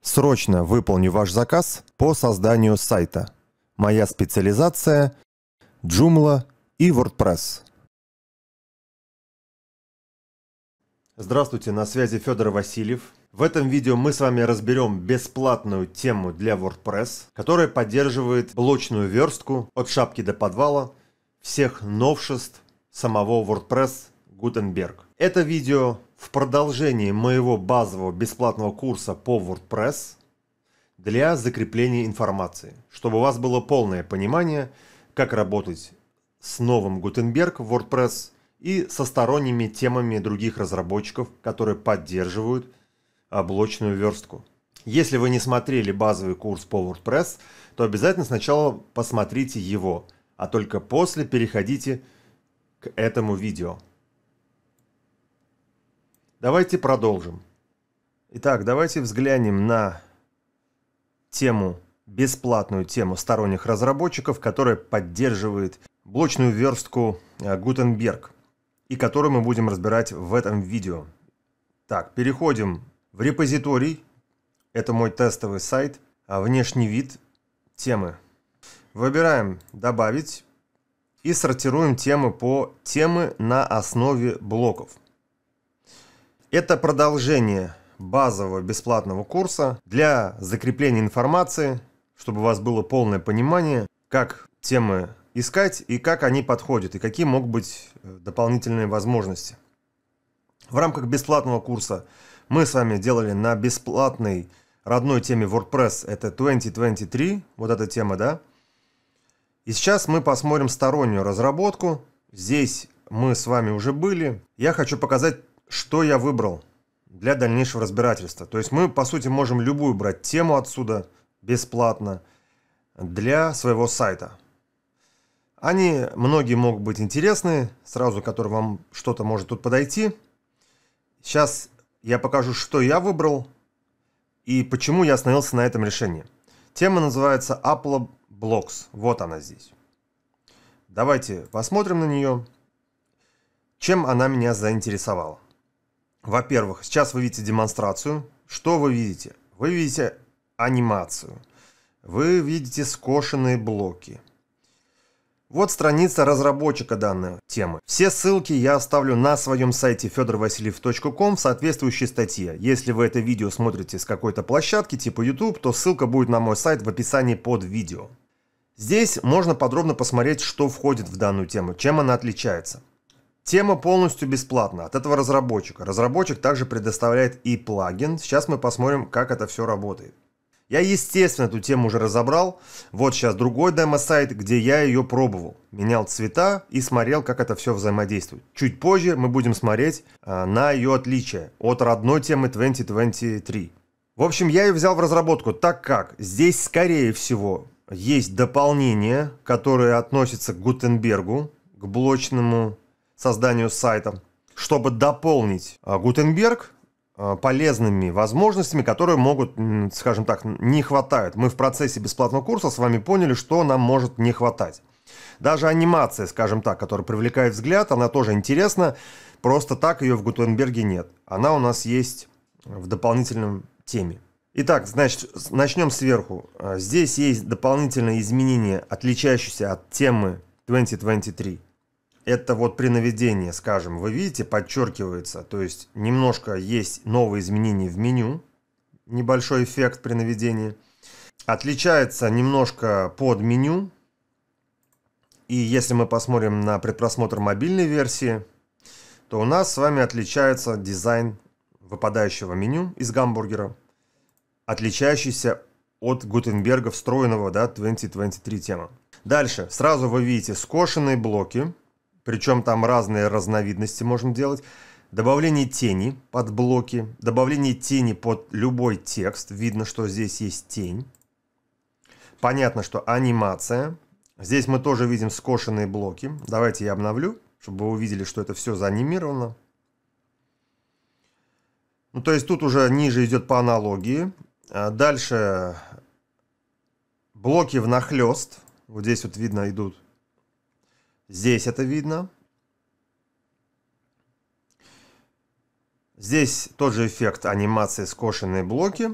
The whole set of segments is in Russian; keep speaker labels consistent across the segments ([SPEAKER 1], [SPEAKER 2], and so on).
[SPEAKER 1] Срочно выполню ваш заказ по созданию сайта. Моя специализация – Joomla и WordPress. Здравствуйте, на связи Федор Васильев. В этом видео мы с вами разберем бесплатную тему для WordPress, которая поддерживает блочную верстку от шапки до подвала всех новшеств самого WordPress Gutenberg. Это видео в продолжении моего базового бесплатного курса по WordPress для закрепления информации, чтобы у вас было полное понимание, как работать с новым Gutenberg в WordPress и со сторонними темами других разработчиков, которые поддерживают облачную верстку. Если вы не смотрели базовый курс по WordPress, то обязательно сначала посмотрите его, а только после переходите к этому видео – Давайте продолжим. Итак, давайте взглянем на тему, бесплатную тему сторонних разработчиков, которая поддерживает блочную верстку э, Гутенберг, и которую мы будем разбирать в этом видео. Так, переходим в репозиторий. Это мой тестовый сайт. А внешний вид темы. Выбираем «Добавить» и сортируем темы по темы на основе блоков. Это продолжение базового бесплатного курса для закрепления информации, чтобы у вас было полное понимание, как темы искать и как они подходят, и какие могут быть э, дополнительные возможности. В рамках бесплатного курса мы с вами делали на бесплатной родной теме WordPress, это 2023, вот эта тема, да? И сейчас мы посмотрим стороннюю разработку. Здесь мы с вами уже были. Я хочу показать что я выбрал для дальнейшего разбирательства. То есть мы, по сути, можем любую брать тему отсюда бесплатно для своего сайта. Они, многие могут быть интересны, сразу, который вам что-то может тут подойти. Сейчас я покажу, что я выбрал и почему я остановился на этом решении. Тема называется Apple Blocks. Вот она здесь. Давайте посмотрим на нее, чем она меня заинтересовала. Во-первых, сейчас вы видите демонстрацию. Что вы видите? Вы видите анимацию. Вы видите скошенные блоки. Вот страница разработчика данной темы. Все ссылки я оставлю на своем сайте fedorvasiliev.com в соответствующей статье. Если вы это видео смотрите с какой-то площадки типа YouTube, то ссылка будет на мой сайт в описании под видео. Здесь можно подробно посмотреть, что входит в данную тему, чем она отличается. Тема полностью бесплатна от этого разработчика. Разработчик также предоставляет и плагин. Сейчас мы посмотрим, как это все работает. Я, естественно, эту тему уже разобрал. Вот сейчас другой демо-сайт, где я ее пробовал. Менял цвета и смотрел, как это все взаимодействует. Чуть позже мы будем смотреть э, на ее отличие от родной темы 2023. В общем, я ее взял в разработку, так как здесь, скорее всего, есть дополнение, которое относится к Гутенбергу, к блочному созданию сайта, чтобы дополнить а, Гутенберг а, полезными возможностями, которые могут, скажем так, не хватают. Мы в процессе бесплатного курса с вами поняли, что нам может не хватать. Даже анимация, скажем так, которая привлекает взгляд, она тоже интересна, просто так ее в Гутенберге нет. Она у нас есть в дополнительном теме. Итак, значит, начнем сверху. А, здесь есть дополнительное изменение, отличающееся от темы 2023 это вот при наведении, скажем, вы видите, подчеркивается, то есть немножко есть новые изменения в меню, небольшой эффект при наведении. Отличается немножко под меню. И если мы посмотрим на предпросмотр мобильной версии, то у нас с вами отличается дизайн выпадающего меню из гамбургера, отличающийся от Гутенберга встроенного да, 2023 тема. Дальше сразу вы видите скошенные блоки, причем там разные разновидности можно делать. Добавление тени под блоки, добавление тени под любой текст. Видно, что здесь есть тень. Понятно, что анимация. Здесь мы тоже видим скошенные блоки. Давайте я обновлю, чтобы вы увидели, что это все заанимировано. Ну, то есть тут уже ниже идет по аналогии. А дальше блоки внахлёст. Вот здесь вот видно идут Здесь это видно. Здесь тот же эффект анимации скошенные блоки.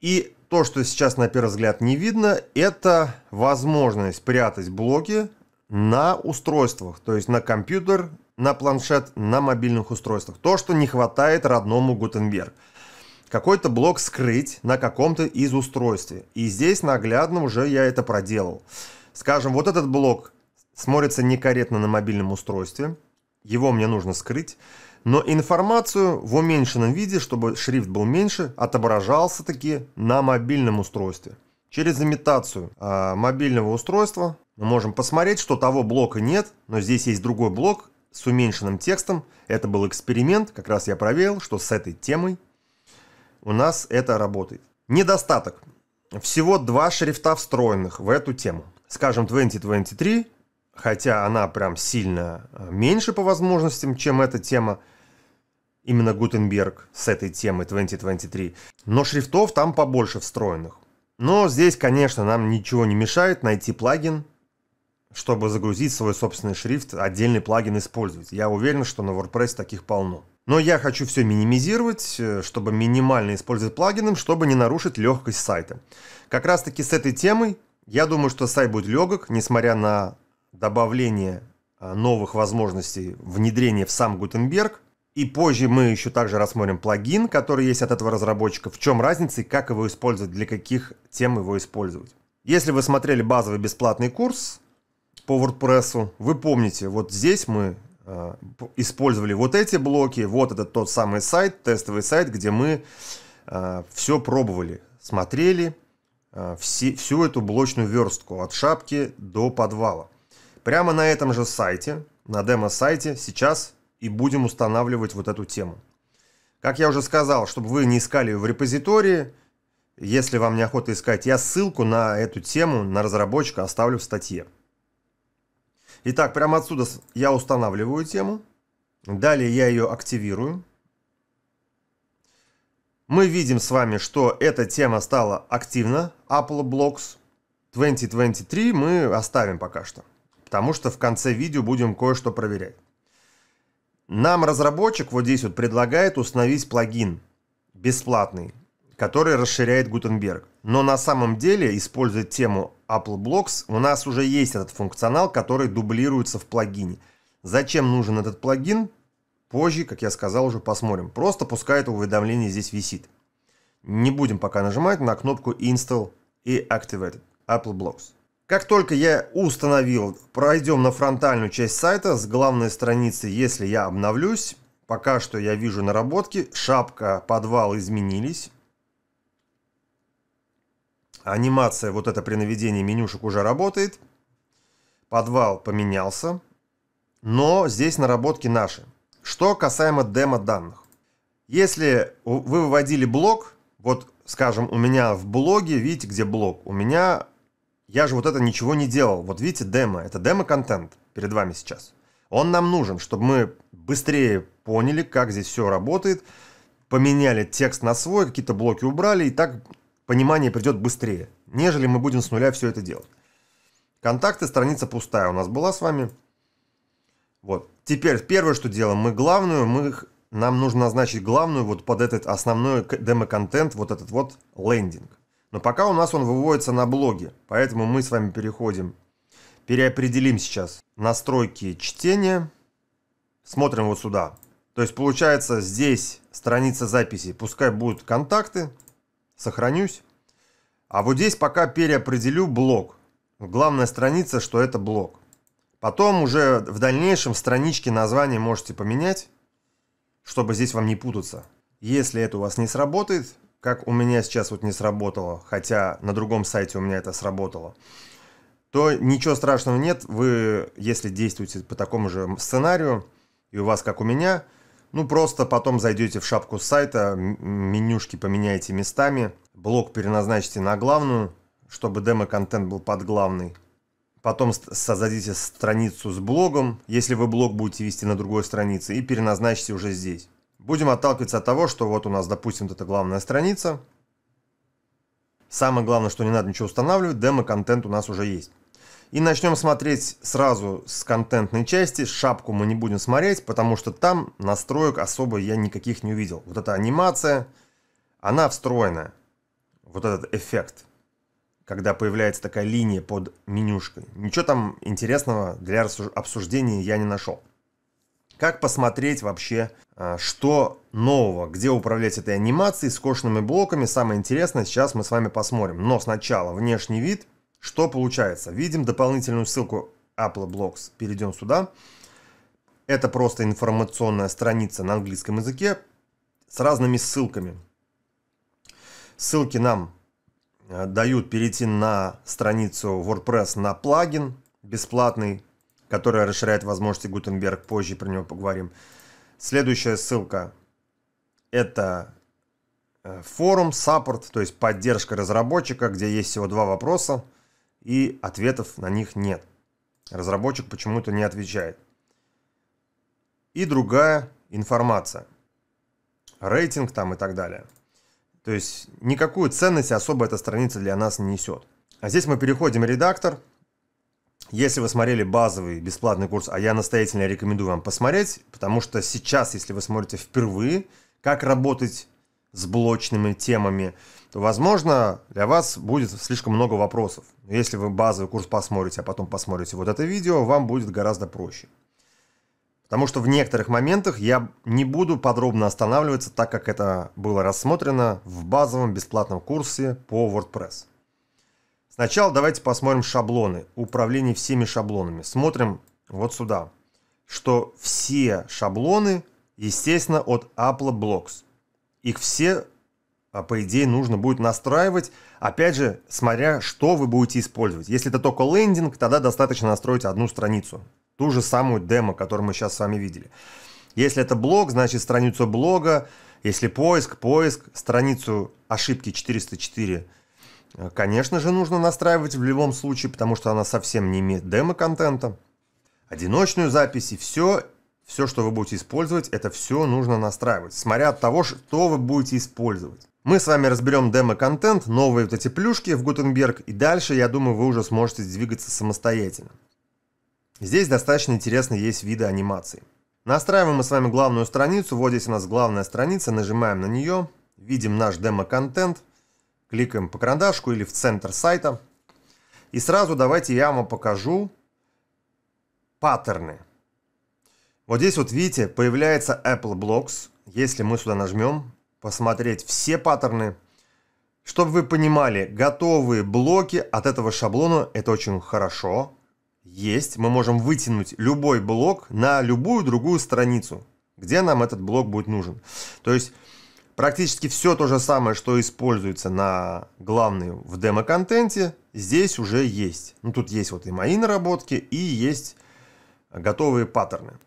[SPEAKER 1] И то, что сейчас на первый взгляд не видно, это возможность прятать блоки на устройствах, то есть на компьютер, на планшет, на мобильных устройствах. То, что не хватает родному Гутенберг. Какой-то блок скрыть на каком-то из устройств. И здесь наглядно уже я это проделал. Скажем, вот этот блок смотрится некорректно на мобильном устройстве, его мне нужно скрыть, но информацию в уменьшенном виде, чтобы шрифт был меньше, отображался таки на мобильном устройстве. Через имитацию э, мобильного устройства мы можем посмотреть, что того блока нет, но здесь есть другой блок с уменьшенным текстом. Это был эксперимент, как раз я проверил, что с этой темой у нас это работает. Недостаток. Всего два шрифта встроенных в эту тему. Скажем, 2023 хотя она прям сильно э, меньше по возможностям, чем эта тема, именно Гутенберг с этой темой 2023, но шрифтов там побольше встроенных. Но здесь, конечно, нам ничего не мешает найти плагин, чтобы загрузить свой собственный шрифт, отдельный плагин использовать. Я уверен, что на WordPress таких полно. Но я хочу все минимизировать, э, чтобы минимально использовать плагины, чтобы не нарушить легкость сайта. Как раз таки с этой темой я думаю, что сайт будет легок, несмотря на добавление а, новых возможностей внедрения в сам Гутенберг. И позже мы еще также рассмотрим плагин, который есть от этого разработчика, в чем разница и как его использовать, для каких тем его использовать. Если вы смотрели базовый бесплатный курс по WordPress, вы помните, вот здесь мы э, использовали вот эти блоки, вот этот тот самый сайт, тестовый сайт, где мы э, а, все пробовали, смотрели э, все, всю эту блочную верстку от шапки до подвала. Прямо на этом же сайте, на демо-сайте, сейчас и будем устанавливать вот эту тему. Как я уже сказал, чтобы вы не искали ее в репозитории, если вам неохота искать, я ссылку на эту тему, на разработчика оставлю в статье. Итак, прямо отсюда я устанавливаю тему. Далее я ее активирую. Мы видим с вами, что эта тема стала активна. Apple Blocks 2023 мы оставим пока что потому что в конце видео будем кое-что проверять. Нам разработчик вот здесь вот предлагает установить плагин бесплатный, который расширяет Гутенберг. Но на самом деле, используя тему Apple Blocks, у нас уже есть этот функционал, который дублируется в плагине. Зачем нужен этот плагин? Позже, как я сказал, уже посмотрим. Просто пускай это уведомление здесь висит. Не будем пока нажимать на кнопку Install и Activate Apple Blocks. Как только я установил, пройдем на фронтальную часть сайта с главной страницы «Если я обновлюсь». Пока что я вижу наработки, шапка, подвал изменились. Анимация, вот это при наведении менюшек уже работает. Подвал поменялся. Но здесь наработки наши. Что касаемо демо данных. Если вы выводили блок, вот скажем, у меня в блоге, видите, где блок? У меня я же вот это ничего не делал. Вот видите, демо. Это демо-контент перед вами сейчас. Он нам нужен, чтобы мы быстрее поняли, как здесь все работает, поменяли текст на свой, какие-то блоки убрали, и так понимание придет быстрее, нежели мы будем с нуля все это делать. Контакты, страница пустая у нас была с вами. Вот. Теперь первое, что делаем, мы главную, мы, нам нужно назначить главную вот под этот основной демо-контент, вот этот вот лендинг. Но пока у нас он выводится на блоге, поэтому мы с вами переходим. Переопределим сейчас настройки чтения. Смотрим вот сюда. То есть получается здесь страница записи. Пускай будут контакты. Сохранюсь. А вот здесь пока переопределю блок. Главная страница, что это блок. Потом уже в дальнейшем странички название можете поменять, чтобы здесь вам не путаться. Если это у вас не сработает, как у меня сейчас вот не сработало, хотя на другом сайте у меня это сработало, то ничего страшного нет. Вы, если действуете по такому же сценарию, и у вас, как у меня, ну, просто потом зайдете в шапку сайта, менюшки поменяете местами, блок переназначите на главную, чтобы демо-контент был под главный. Потом создадите страницу с блогом, если вы блог будете вести на другой странице, и переназначьте уже здесь. Будем отталкиваться от того, что вот у нас, допустим, вот эта главная страница. Самое главное, что не надо ничего устанавливать, демо-контент у нас уже есть. И начнем смотреть сразу с контентной части. Шапку мы не будем смотреть, потому что там настроек особо я никаких не увидел. Вот эта анимация, она встроенная. Вот этот эффект, когда появляется такая линия под менюшкой. Ничего там интересного для обсуждения я не нашел. Как посмотреть вообще, а, что нового, где управлять этой анимацией, с кошными блоками. Самое интересное сейчас мы с вами посмотрим. Но сначала внешний вид. Что получается? Видим дополнительную ссылку Apple Blocks. Перейдем сюда. Это просто информационная страница на английском языке с разными ссылками. Ссылки нам а, дают перейти на страницу WordPress на плагин бесплатный которая расширяет возможности Гутенберг. Позже про него поговорим. Следующая ссылка – это э, форум саппорт, то есть поддержка разработчика, где есть всего два вопроса, и ответов на них нет. Разработчик почему-то не отвечает. И другая информация. Рейтинг там и так далее. То есть никакую ценность особо эта страница для нас не несет. А здесь мы переходим в редактор – если вы смотрели базовый бесплатный курс, а я настоятельно рекомендую вам посмотреть, потому что сейчас, если вы смотрите впервые, как работать с блочными темами, то, возможно, для вас будет слишком много вопросов. Если вы базовый курс посмотрите, а потом посмотрите вот это видео, вам будет гораздо проще. Потому что в некоторых моментах я не буду подробно останавливаться, так как это было рассмотрено в базовом бесплатном курсе по WordPress. Сначала давайте посмотрим шаблоны, управление всеми шаблонами. Смотрим вот сюда, что все шаблоны, естественно, от Apple Blocks. Их все, а, по идее, нужно будет настраивать, опять же, смотря, что вы будете использовать. Если это только лендинг, тогда достаточно настроить одну страницу. Ту же самую демо, которую мы сейчас с вами видели. Если это блог, значит страницу блога. Если поиск, поиск, страницу ошибки 404 Э, конечно же, нужно настраивать в любом случае, потому что она совсем не имеет демо-контента. Одиночную запись и все, все, что вы будете использовать, это все нужно настраивать, смотря от того, что вы будете использовать. Мы с вами разберем демо-контент, новые вот эти плюшки в Гутенберг, и дальше, я думаю, вы уже сможете двигаться самостоятельно. Здесь достаточно интересно есть виды анимации. Настраиваем мы с вами главную страницу, вот здесь у нас главная страница, нажимаем на нее, видим наш демо-контент – Кликаем по карандашку или в центр сайта. И сразу давайте я вам покажу паттерны. Вот здесь вот видите, появляется Apple Blocks. Если мы сюда нажмем, посмотреть все паттерны. Чтобы вы понимали, готовые блоки от этого шаблона, это очень хорошо. Есть, мы можем вытянуть любой блок на любую другую страницу, где нам этот блок будет нужен. То есть Практически все то же самое, что используется на главной в демо-контенте, здесь уже есть. Ну, тут есть вот и мои наработки, и есть готовые паттерны.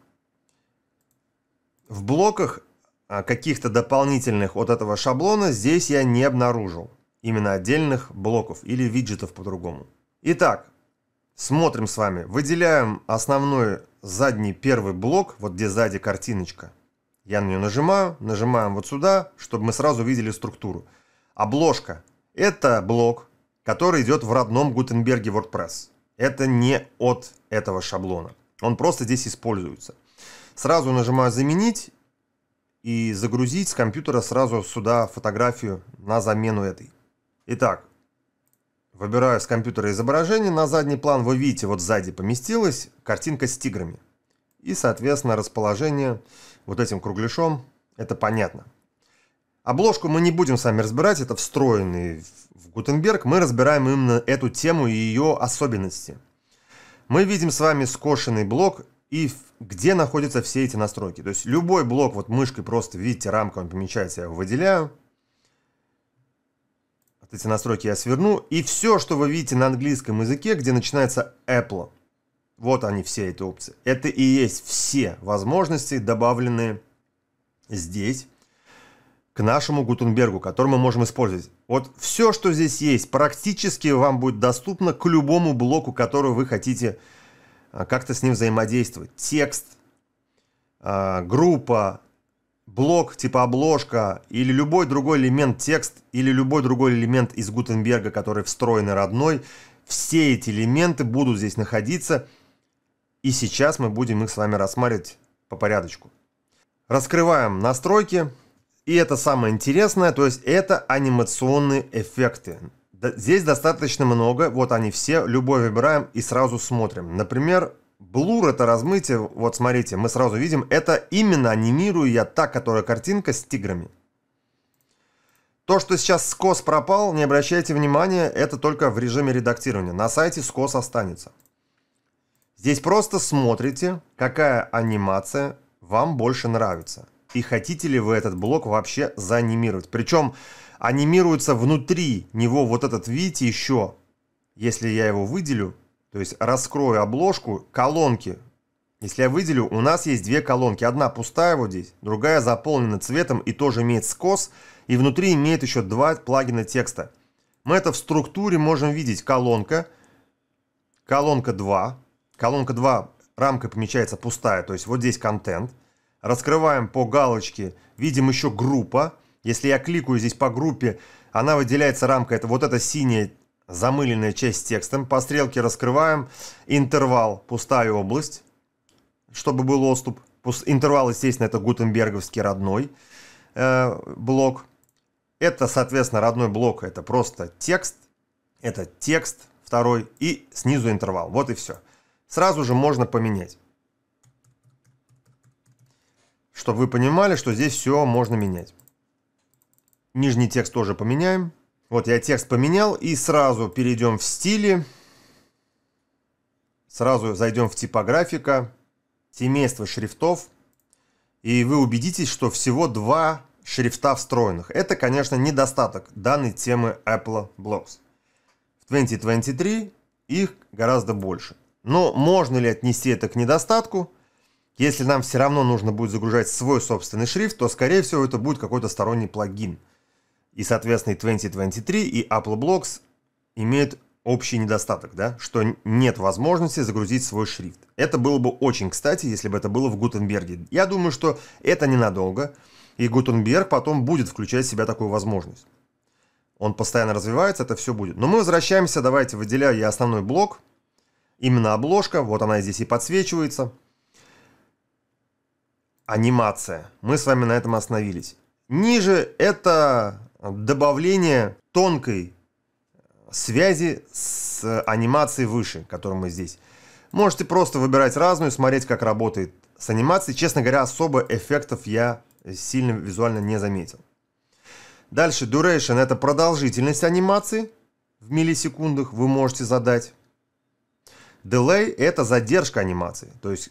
[SPEAKER 1] В блоках а, каких-то дополнительных от этого шаблона здесь я не обнаружил. Именно отдельных блоков или виджетов по-другому. Итак, смотрим с вами. Выделяем основной задний первый блок, вот где сзади картиночка – я на нее нажимаю, нажимаем вот сюда, чтобы мы сразу видели структуру. Обложка. Это блок, который идет в родном Гутенберге WordPress. Это не от этого шаблона. Он просто здесь используется. Сразу нажимаю «Заменить» и загрузить с компьютера сразу сюда фотографию на замену этой. Итак, выбираю с компьютера изображение на задний план. Вы видите, вот сзади поместилась картинка с тиграми и, соответственно, расположение вот этим кругляшом, это понятно. Обложку мы не будем сами разбирать, это встроенный в Гутенберг, мы разбираем именно эту тему и ее особенности. Мы видим с вами скошенный блок и где находятся все эти настройки. То есть любой блок, вот мышкой просто, видите, рамка он помечается, я его выделяю. Вот эти настройки я сверну. И все, что вы видите на английском языке, где начинается Apple – вот они все эти опции. Это и есть все возможности, добавленные здесь к нашему Гутенбергу, который мы можем использовать. Вот все, что здесь есть, практически вам будет доступно к любому блоку, который вы хотите а, как-то с ним взаимодействовать. Текст, а, группа, блок типа обложка или любой другой элемент текст или любой другой элемент из Гутенберга, который встроен и родной, все эти элементы будут здесь находиться – и сейчас мы будем их с вами рассматривать по порядочку. Раскрываем настройки. И это самое интересное, то есть это анимационные эффекты. Здесь достаточно много, вот они все, любой выбираем и сразу смотрим. Например, Блур это размытие, вот смотрите, мы сразу видим, это именно анимирую я та, которая картинка с тиграми. То, что сейчас скос пропал, не обращайте внимания, это только в режиме редактирования. На сайте скос останется. Здесь просто смотрите, какая анимация вам больше нравится. И хотите ли вы этот блок вообще заанимировать. Причем анимируется внутри него вот этот, видите, еще. Если я его выделю, то есть раскрою обложку, колонки. Если я выделю, у нас есть две колонки. Одна пустая вот здесь, другая заполнена цветом и тоже имеет скос. И внутри имеет еще два плагина текста. Мы это в структуре можем видеть. Колонка, колонка 2, Колонка 2 рамка помечается пустая, то есть вот здесь контент. Раскрываем по галочке, видим еще группа. Если я кликаю здесь по группе, она выделяется рамка, это вот эта синяя замыленная часть с текстом. По стрелке раскрываем интервал, пустая область, чтобы был отступ. Интервал, естественно, это гутенберговский родной э, блок. Это, соответственно, родной блок, это просто текст, это текст второй и снизу интервал. Вот и все сразу же можно поменять. Чтобы вы понимали, что здесь все можно менять. Нижний текст тоже поменяем. Вот я текст поменял и сразу перейдем в стили. Сразу зайдем в типографика, семейство шрифтов. И вы убедитесь, что всего два шрифта встроенных. Это, конечно, недостаток данной темы Apple Blocks. В 2023 их гораздо больше. Но можно ли отнести это к недостатку? Если нам все равно нужно будет загружать свой собственный шрифт, то, скорее всего, это будет какой-то сторонний плагин. И, соответственно, и 2023, и Apple Blocks имеют общий недостаток, да, что нет возможности загрузить свой шрифт. Это было бы очень кстати, если бы это было в Гутенберге. Я думаю, что это ненадолго, и Гутенберг потом будет включать в себя такую возможность. Он постоянно развивается, это все будет. Но мы возвращаемся, давайте выделяю я основной блок, Именно обложка, вот она здесь и подсвечивается. Анимация. Мы с вами на этом остановились. Ниже это добавление тонкой связи с анимацией выше, которую мы здесь. Можете просто выбирать разную, смотреть, как работает с анимацией. Честно говоря, особо эффектов я сильно визуально не заметил. Дальше duration – это продолжительность анимации в миллисекундах вы можете задать. Delay – это задержка анимации. То есть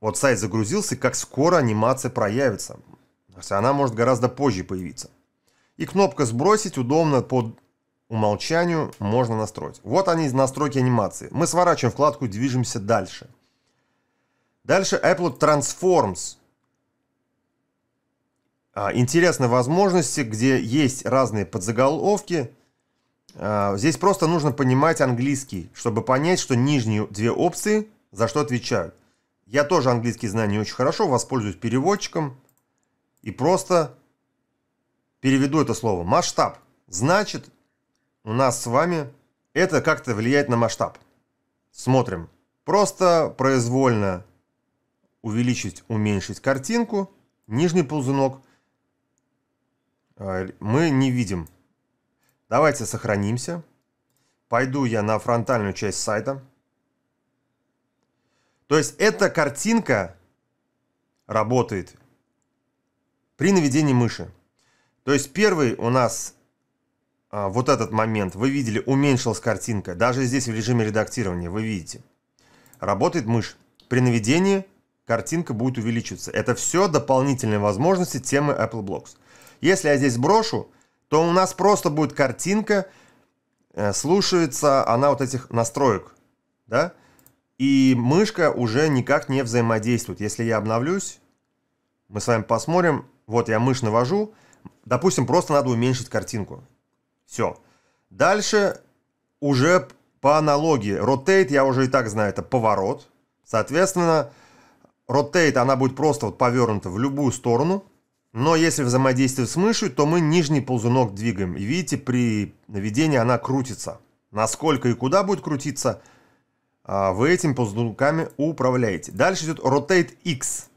[SPEAKER 1] вот сайт загрузился, как скоро анимация проявится. То есть она может гораздо позже появиться. И кнопка «Сбросить» удобно под умолчанию можно настроить. Вот они из настройки анимации. Мы сворачиваем вкладку, движемся дальше. Дальше Apple Transforms. А, интересные возможности, где есть разные подзаголовки – а, здесь просто нужно понимать английский, чтобы понять, что нижние две опции за что отвечают. Я тоже английский знаю не очень хорошо, воспользуюсь переводчиком и просто переведу это слово. Масштаб. Значит, у нас с вами это как-то влияет на масштаб. Смотрим. Просто произвольно увеличить, уменьшить картинку. Нижний ползунок а, мы не видим. Давайте сохранимся. Пойду я на фронтальную часть сайта. То есть эта картинка работает при наведении мыши. То есть первый у нас а, вот этот момент, вы видели, уменьшилась картинка. Даже здесь в режиме редактирования вы видите. Работает мышь. При наведении картинка будет увеличиваться. Это все дополнительные возможности темы Apple Blocks. Если я здесь брошу, то у нас просто будет картинка, э, слушается она вот этих настроек, да, и мышка уже никак не взаимодействует. Если я обновлюсь, мы с вами посмотрим, вот я мышь навожу, допустим, просто надо уменьшить картинку. Все. Дальше уже по аналогии, rotate я уже и так знаю, это поворот, соответственно, rotate она будет просто вот повернута в любую сторону, но если взаимодействуем с мышью, то мы нижний ползунок двигаем. И видите, при наведении она крутится. Насколько и куда будет крутиться, а, вы этим ползунками управляете. Дальше идет Rotate X.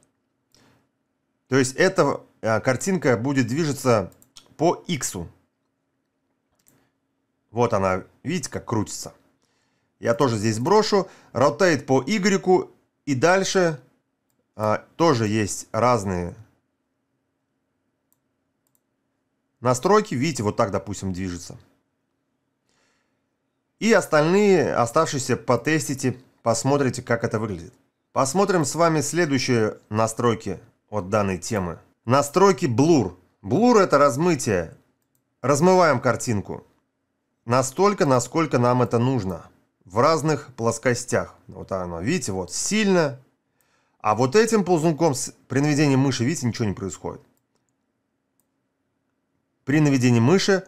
[SPEAKER 1] То есть эта картинка будет движется по X. Вот она, видите, как крутится. Я тоже здесь брошу. Rotate по Y. И дальше а, тоже есть разные Настройки, видите, вот так, допустим, движется. И остальные, оставшиеся, потестите, посмотрите, как это выглядит. Посмотрим с вами следующие настройки от данной темы. Настройки Blur. Blur это размытие. Размываем картинку. Настолько, насколько нам это нужно. В разных плоскостях. Вот оно, видите, вот сильно. А вот этим ползунком при наведении мыши, видите, ничего не происходит. При наведении мыши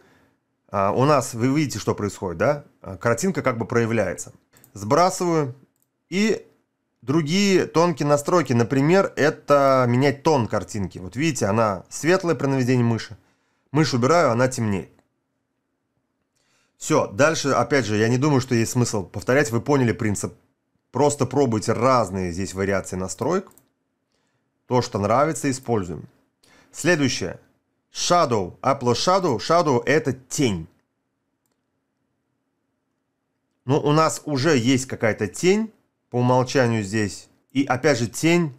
[SPEAKER 1] а, у нас, вы видите, что происходит, да? А, картинка как бы проявляется. Сбрасываю. И другие тонкие настройки, например, это менять тон картинки. Вот видите, она светлая при наведении мыши. Мышь убираю, она темнеет. Все, дальше, опять же, я не думаю, что есть смысл повторять, вы поняли принцип. Просто пробуйте разные здесь вариации настроек. То, что нравится, используем. Следующее shadow, upload а shadow, shadow это тень. Ну, у нас уже есть какая-то тень по умолчанию здесь. И опять же тень,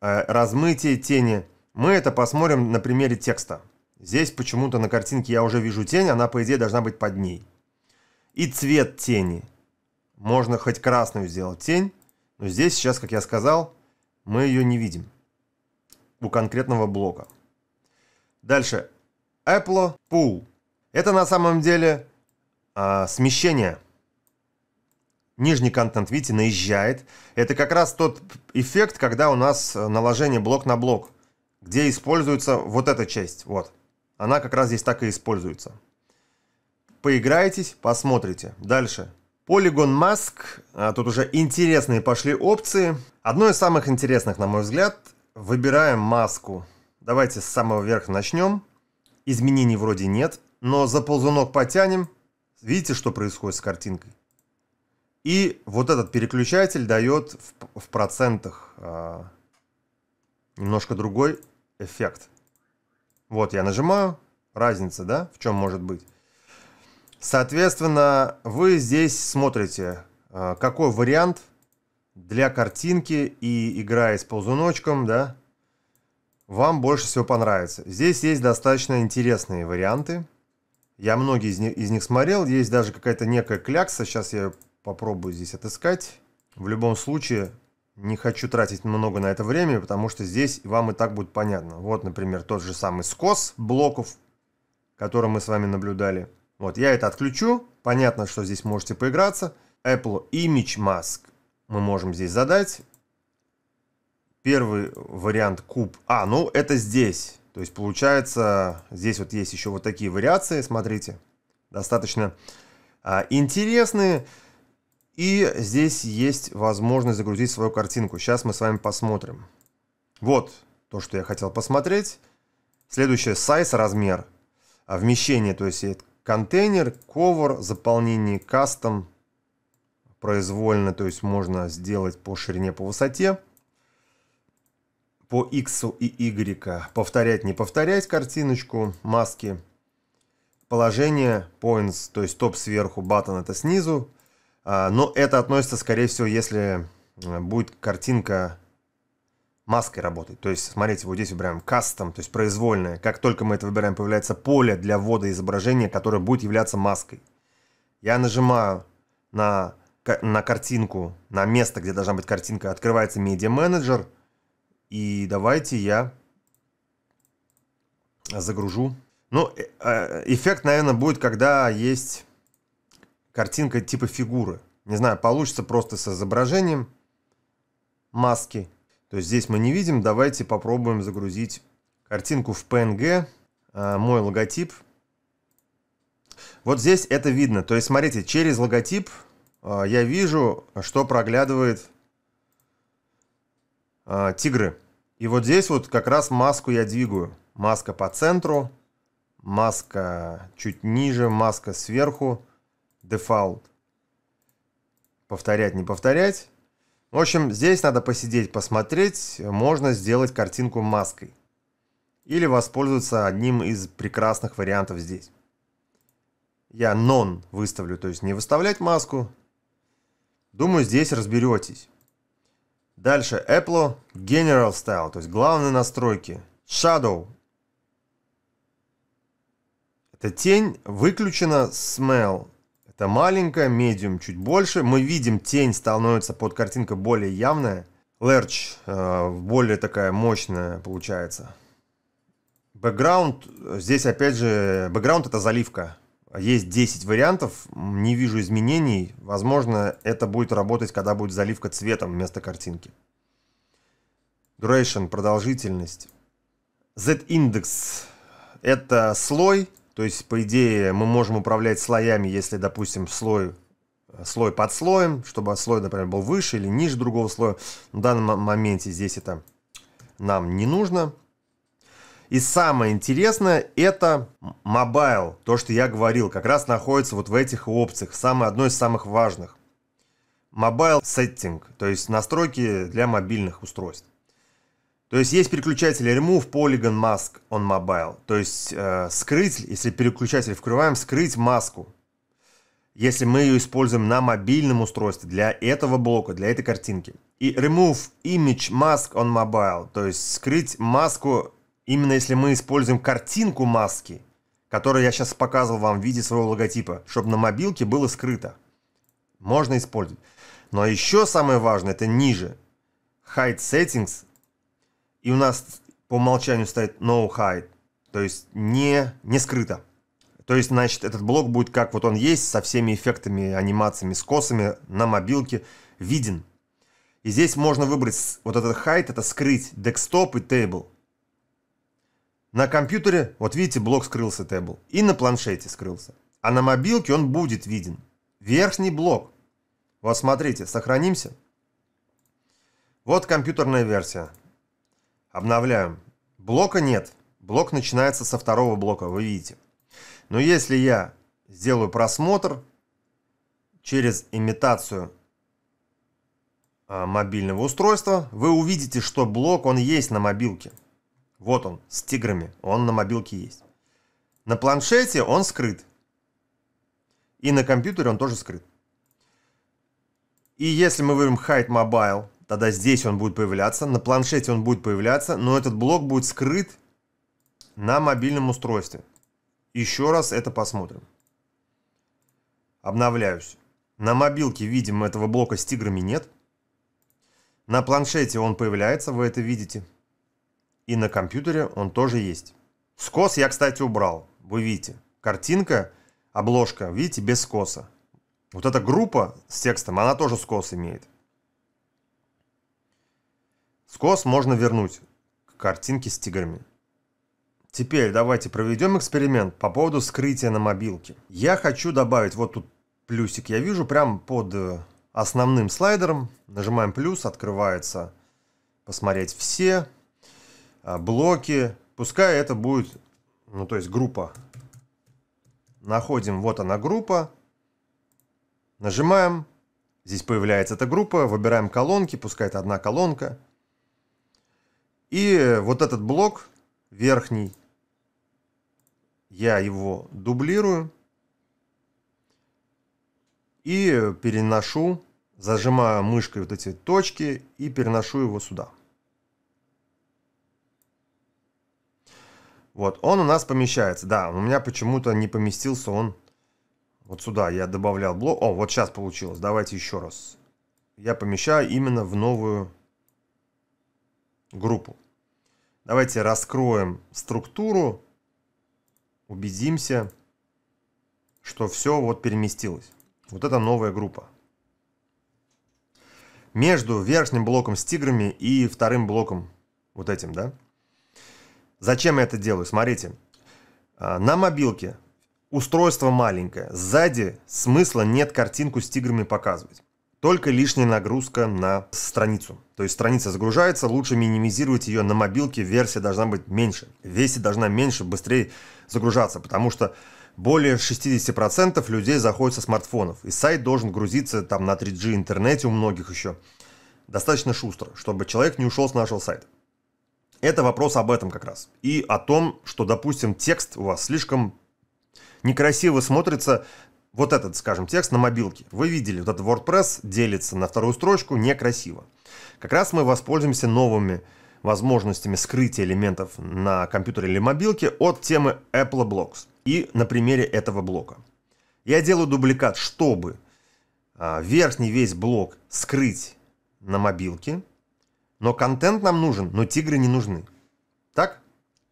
[SPEAKER 1] э, размытие тени. Мы это посмотрим на примере текста. Здесь почему-то на картинке я уже вижу тень, она по идее должна быть под ней. И цвет тени. Можно хоть красную сделать тень, но здесь сейчас, как я сказал, мы ее не видим у конкретного блока. Дальше. Apple Pool. Это на самом деле э, смещение. Нижний контент, видите, наезжает. Это как раз тот эффект, когда у нас наложение блок на блок, где используется вот эта часть. Вот. Она как раз здесь так и используется. Поиграйтесь, посмотрите. Дальше. Polygon Mask. А, тут уже интересные пошли опции. Одно из самых интересных, на мой взгляд, выбираем маску. Давайте с самого верха начнем. Изменений вроде нет, но за ползунок потянем. Видите, что происходит с картинкой? И вот этот переключатель дает в, в процентах э, немножко другой эффект. Вот я нажимаю, разница, да, в чем может быть. Соответственно, вы здесь смотрите, э, какой вариант для картинки и играя с ползуночком, да, вам больше всего понравится. Здесь есть достаточно интересные варианты. Я многие из них, из них смотрел. Есть даже какая-то некая клякса. Сейчас я попробую здесь отыскать. В любом случае, не хочу тратить много на это времени, потому что здесь вам и так будет понятно. Вот, например, тот же самый скос блоков, который мы с вами наблюдали. Вот, я это отключу. Понятно, что здесь можете поиграться. Apple Image Mask мы можем здесь задать первый вариант куб. А, ну это здесь. То есть получается, здесь вот есть еще вот такие вариации, смотрите. Достаточно а, интересные. И здесь есть возможность загрузить свою картинку. Сейчас мы с вами посмотрим. Вот то, что я хотел посмотреть. Следующее, size, размер. А вмещение, то есть контейнер, ковер, заполнение, custom, произвольно, то есть можно сделать по ширине, по высоте по X и Y. Повторять, не повторять картиночку, маски. Положение points, то есть топ сверху, button это снизу. А, но это относится, скорее всего, если э, будет картинка маской работать. То есть, смотрите, вот здесь выбираем custom, то есть произвольное. Как только мы это выбираем, появляется поле для ввода изображения, которое будет являться маской. Я нажимаю на, на картинку, на место, где должна быть картинка, открывается Media Manager – и давайте я загружу. Ну, э, э, эффект, наверное, будет, когда есть картинка типа фигуры. Не знаю, получится просто с изображением маски. То есть здесь мы не видим. Давайте попробуем загрузить картинку в PNG. Э, мой логотип. Вот здесь это видно. То есть, смотрите, через логотип я вижу, что проглядывает Э, тигры. И вот здесь вот как раз маску я двигаю. Маска по центру, маска чуть ниже, маска сверху, дефолт. Повторять, не повторять. В общем, здесь надо посидеть, посмотреть. Можно сделать картинку маской. Или воспользоваться одним из прекрасных вариантов здесь. Я non выставлю, то есть не выставлять маску. Думаю, здесь разберетесь. Дальше Apple General Style, то есть главные настройки. Shadow. Это тень, выключена Smell. Это маленькая, medium чуть больше. Мы видим, тень становится под картинкой более явная. Лерч э, более такая мощная получается. Бэкграунд, здесь опять же, бэкграунд это заливка. Есть 10 вариантов, не вижу изменений. Возможно, это будет работать, когда будет заливка цветом вместо картинки. Duration, продолжительность. Z-индекс – это слой, то есть, по идее, мы можем управлять слоями, если, допустим, слой, э, слой под слоем, чтобы слой, например, был выше или ниже другого слоя. В данном моменте здесь это нам не нужно – и самое интересное, это мобайл, то, что я говорил, как раз находится вот в этих опциях, самое, одно из самых важных. Mobile Setting, то есть настройки для мобильных устройств. То есть есть переключатель Remove Polygon Mask on Mobile, то есть э, скрыть, если переключатель вкрываем, скрыть маску, если мы ее используем на мобильном устройстве для этого блока, для этой картинки. И Remove Image Mask on Mobile, то есть скрыть маску Именно если мы используем картинку маски, которую я сейчас показывал вам в виде своего логотипа, чтобы на мобилке было скрыто. Можно использовать. Но еще самое важное, это ниже. Hide settings. И у нас по умолчанию стоит no hide. То есть не, не скрыто. То есть, значит, этот блок будет как вот он есть, со всеми эффектами, анимациями, скосами на мобилке виден. И здесь можно выбрать вот этот hide, это скрыть Desktop и Table на компьютере, вот видите, блок скрылся Тэбл. И на планшете скрылся. А на мобилке он будет виден. Верхний блок. Вот смотрите, сохранимся. Вот компьютерная версия. Обновляем. Блока нет. Блок начинается со второго блока, вы видите. Но если я сделаю просмотр через имитацию а, мобильного устройства, вы увидите, что блок он есть на мобилке. Вот он, с тиграми. Он на мобилке есть. На планшете он скрыт. И на компьютере он тоже скрыт. И если мы выберем Hide Mobile, тогда здесь он будет появляться, на планшете он будет появляться, но этот блок будет скрыт на мобильном устройстве. Еще раз это посмотрим. Обновляюсь. На мобилке, видим, этого блока с тиграми нет. На планшете он появляется, вы это видите. И на компьютере он тоже есть. Скос я, кстати, убрал. Вы видите. Картинка, обложка, видите, без скоса. Вот эта группа с текстом, она тоже скос имеет. Скос можно вернуть к картинке с тиграми. Теперь давайте проведем эксперимент по поводу скрытия на мобилке. Я хочу добавить, вот тут плюсик я вижу, прям под э, основным слайдером. Нажимаем плюс, открывается «Посмотреть все», а, блоки. Пускай это будет, ну то есть группа. Находим, вот она группа. Нажимаем. Здесь появляется эта группа. Выбираем колонки, пускай это одна колонка. И вот этот блок верхний, я его дублирую и переношу, зажимаю мышкой вот эти точки и переношу его сюда. Вот, он у нас помещается. Да, у меня почему-то не поместился он вот сюда. Я добавлял блок. О, вот сейчас получилось. Давайте еще раз. Я помещаю именно в новую группу. Давайте раскроем структуру. Убедимся, что все вот переместилось. Вот это новая группа. Между верхним блоком с тиграми и вторым блоком вот этим, да? Зачем я это делаю? Смотрите, а, на мобилке устройство маленькое, сзади смысла нет картинку с тиграми показывать. Только лишняя нагрузка на страницу. То есть страница загружается, лучше минимизировать ее на мобилке, версия должна быть меньше. Весить должна меньше, быстрее загружаться, потому что более 60% людей заходят со смартфонов, и сайт должен грузиться там на 3G интернете у многих еще достаточно шустро, чтобы человек не ушел с нашего сайта. Это вопрос об этом как раз. И о том, что, допустим, текст у вас слишком некрасиво смотрится, вот этот, скажем, текст на мобилке. Вы видели, вот этот WordPress делится на вторую строчку некрасиво. Как раз мы воспользуемся новыми возможностями скрытия элементов на компьютере или мобилке от темы Apple Blocks и на примере этого блока. Я делаю дубликат, чтобы а, верхний весь блок скрыть на мобилке, но контент нам нужен, но тигры не нужны. Так?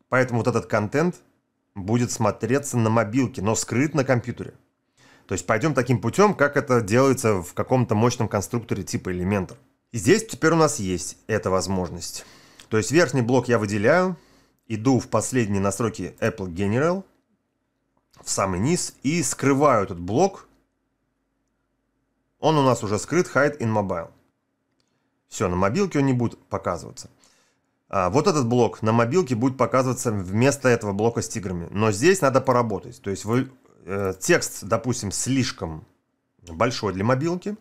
[SPEAKER 1] Поэтому вот этот контент будет смотреться на мобилке, но скрыт на компьютере. То есть пойдем таким путем, как это делается в каком-то мощном конструкторе типа Elementor. И здесь теперь у нас есть эта возможность. То есть верхний блок я выделяю, иду в последние настройки Apple General, в самый низ, и скрываю этот блок. Он у нас уже скрыт, Hide in Mobile. Все, на мобилке он не будет показываться. А вот этот блок на мобилке будет показываться вместо этого блока с тиграми. Но здесь надо поработать. То есть вы, э, текст, допустим, слишком большой для мобилки.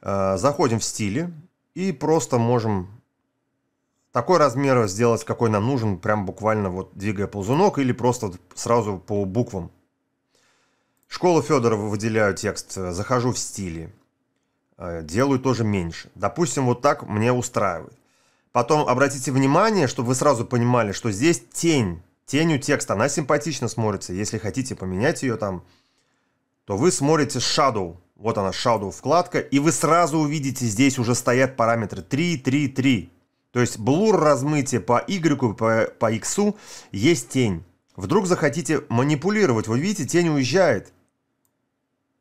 [SPEAKER 1] Э, заходим в стили и просто можем такой размер сделать, какой нам нужен, прям буквально вот двигая ползунок или просто сразу по буквам. Школу Федорова выделяю текст, захожу в стили. Э, делаю тоже меньше. Допустим, вот так мне устраивает. Потом обратите внимание, чтобы вы сразу понимали, что здесь тень, тенью текста, она симпатично смотрится. Если хотите поменять ее там, то вы смотрите Shadow. Вот она, Shadow вкладка, и вы сразу увидите, здесь уже стоят параметры 3, 3, 3. То есть блур размытие по Y, по, по X есть тень. Вдруг захотите манипулировать, вот видите, тень уезжает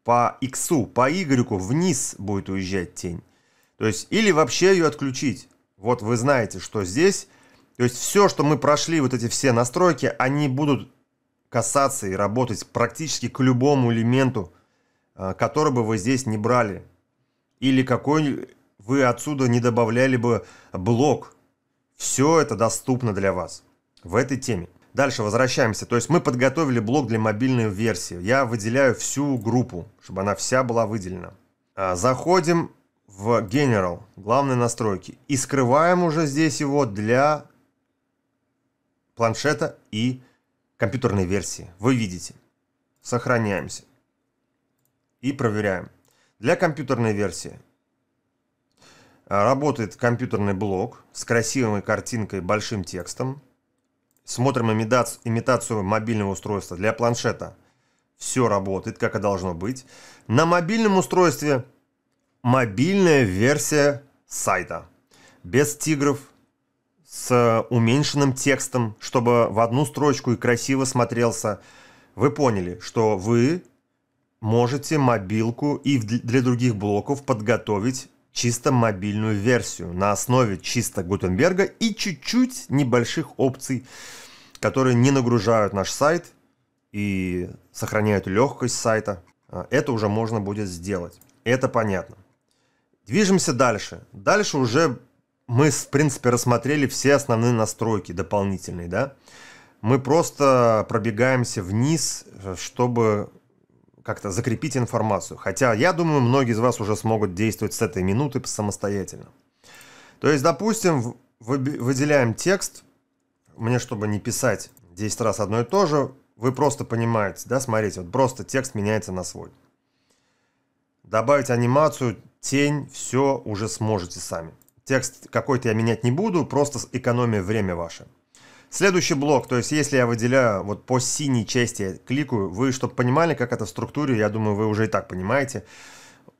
[SPEAKER 1] по иксу, по y вниз будет уезжать тень. То есть или вообще ее отключить. Вот вы знаете, что здесь. То есть все, что мы прошли, вот эти все настройки, они будут касаться и работать практически к любому элементу, э, который бы вы здесь не брали. Или какой вы отсюда не добавляли бы блок. Все это доступно для вас в этой теме. Дальше возвращаемся. То есть мы подготовили блок для мобильной версии. Я выделяю всю группу, чтобы она вся была выделена. А, заходим в General, главные настройки. И скрываем уже здесь его для планшета и компьютерной версии. Вы видите. Сохраняемся. И проверяем. Для компьютерной версии а, работает компьютерный блок с красивой картинкой, большим текстом. Смотрим имитацию мобильного устройства для планшета. Все работает, как и должно быть. На мобильном устройстве мобильная версия сайта. Без тигров, с уменьшенным текстом, чтобы в одну строчку и красиво смотрелся. Вы поняли, что вы можете мобилку и для других блоков подготовить чисто мобильную версию на основе чисто Гутенберга и чуть-чуть небольших опций, которые не нагружают наш сайт и сохраняют легкость сайта. А, это уже можно будет сделать. Это понятно. Движемся дальше. Дальше уже мы, в принципе, рассмотрели все основные настройки дополнительные, да? Мы просто пробегаемся вниз, э, чтобы как-то закрепить информацию. Хотя, я думаю, многие из вас уже смогут действовать с этой минуты самостоятельно. То есть, допустим, выделяем текст. Мне, чтобы не писать 10 раз одно и то же, вы просто понимаете, да, смотрите, вот просто текст меняется на свой. Добавить анимацию, тень, все уже сможете сами. Текст какой-то я менять не буду, просто экономия время ваше. Следующий блок, то есть если я выделяю вот по синей части, кликаю, вы, чтобы понимали, как это в структуре, я думаю, вы уже и так понимаете.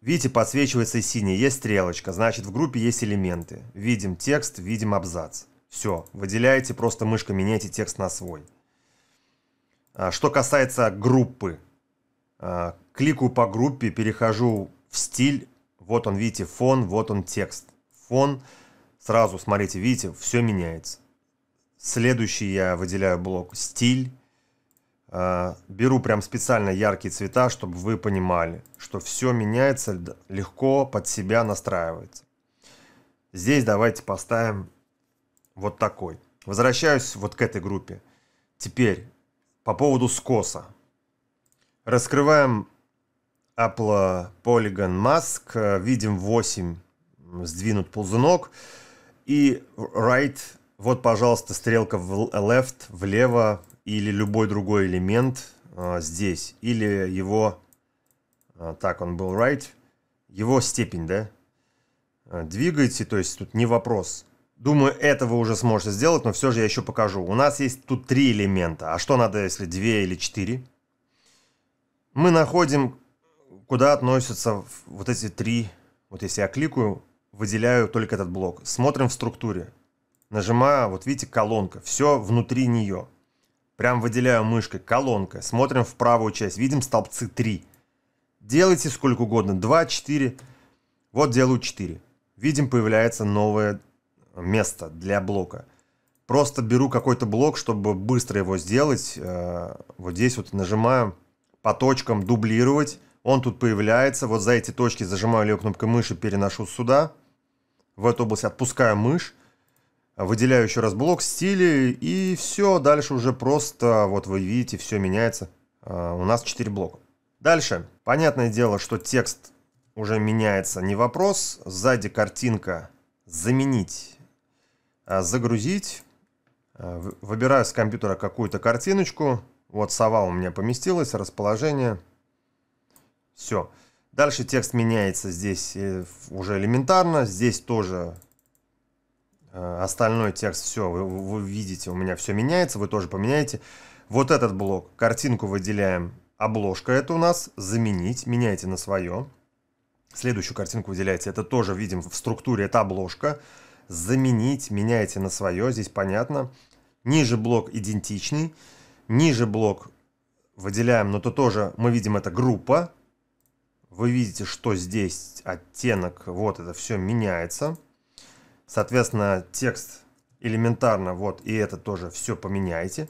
[SPEAKER 1] Видите, подсвечивается синий, есть стрелочка, значит в группе есть элементы. Видим текст, видим абзац. Все, выделяете, просто мышкой меняете текст на свой. А, что касается группы, а, кликаю по группе, перехожу в стиль, вот он, видите, фон, вот он текст. Фон, сразу, смотрите, видите, все меняется. Следующий я выделяю блок «Стиль». А, беру прям специально яркие цвета, чтобы вы понимали, что все меняется, легко под себя настраивается. Здесь давайте поставим вот такой. Возвращаюсь вот к этой группе. Теперь по поводу скоса. Раскрываем Apple Polygon Mask, э, видим 8 сдвинут ползунок и Right вот, пожалуйста, стрелка в left, влево, или любой другой элемент а, здесь, или его, а, так, он был right, его степень, да, а, двигайте, то есть тут не вопрос. Думаю, это вы уже сможете сделать, но все же я еще покажу. У нас есть тут три элемента, а что надо, если две или четыре? Мы находим, куда относятся вот эти три, вот если я кликаю, выделяю только этот блок. Смотрим в структуре нажимаю, вот видите, колонка, все внутри нее. Прям выделяю мышкой, колонка, смотрим в правую часть, видим столбцы 3. Делайте сколько угодно, 2, 4, вот делаю 4. Видим, появляется новое место для блока. Просто беру какой-то блок, чтобы быстро его сделать. Э, вот здесь вот нажимаю по точкам дублировать. Он тут появляется. Вот за эти точки зажимаю левой кнопкой мыши, переношу сюда. В эту область отпускаю мышь. Выделяю еще раз блок, стили и все. Дальше уже просто, вот вы видите, все меняется. А, у нас 4 блока. Дальше. Понятное дело, что текст уже меняется, не вопрос. Сзади картинка «Заменить», а, «Загрузить». А, выбираю с компьютера какую-то картиночку. Вот сова у меня поместилась, расположение. Все. Дальше текст меняется здесь э, уже элементарно. Здесь тоже Э, остальной текст, все, вы, вы видите, у меня все меняется, вы тоже поменяете. Вот этот блок, картинку выделяем, обложка это у нас, заменить, меняйте на свое. Следующую картинку выделяйте это тоже видим в структуре, это обложка. Заменить, меняйте на свое, здесь понятно. Ниже блок идентичный, ниже блок выделяем, но то тоже мы видим это группа. Вы видите, что здесь оттенок, вот это все меняется. Соответственно, текст элементарно, вот, и это тоже все поменяйте.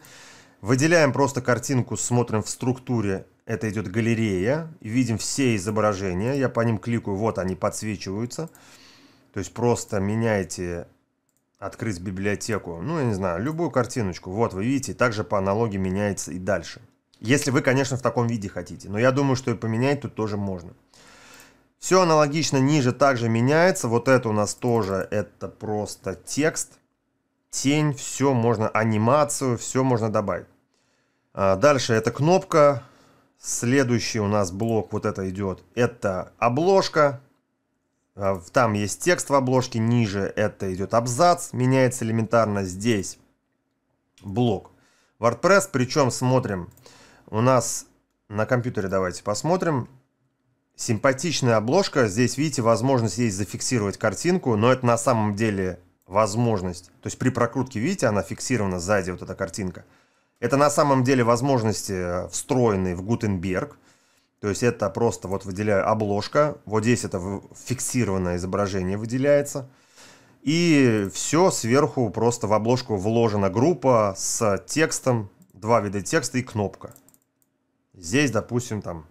[SPEAKER 1] Выделяем просто картинку, смотрим в структуре, это идет галерея, видим все изображения, я по ним кликаю, вот они подсвечиваются. То есть просто меняйте, открыть библиотеку, ну, я не знаю, любую картиночку. Вот, вы видите, также по аналогии меняется и дальше. Если вы, конечно, в таком виде хотите. Но я думаю, что и поменять тут тоже можно. Все аналогично ниже также меняется. Вот это у нас тоже, это просто текст, тень, все можно, анимацию, все можно добавить. А дальше это кнопка. Следующий у нас блок, вот это идет, это обложка. А, там есть текст в обложке, ниже это идет абзац, меняется элементарно здесь блок. WordPress, причем смотрим, у нас на компьютере давайте посмотрим, Симпатичная обложка. Здесь, видите, возможность есть зафиксировать картинку, но это на самом деле возможность. То есть при прокрутке, видите, она фиксирована сзади, вот эта картинка. Это на самом деле возможности, э, встроенные в Гутенберг. То есть это просто вот выделяю обложка. Вот здесь это фиксированное изображение выделяется. И все сверху просто в обложку вложена группа с текстом, два вида текста и кнопка. Здесь, допустим, там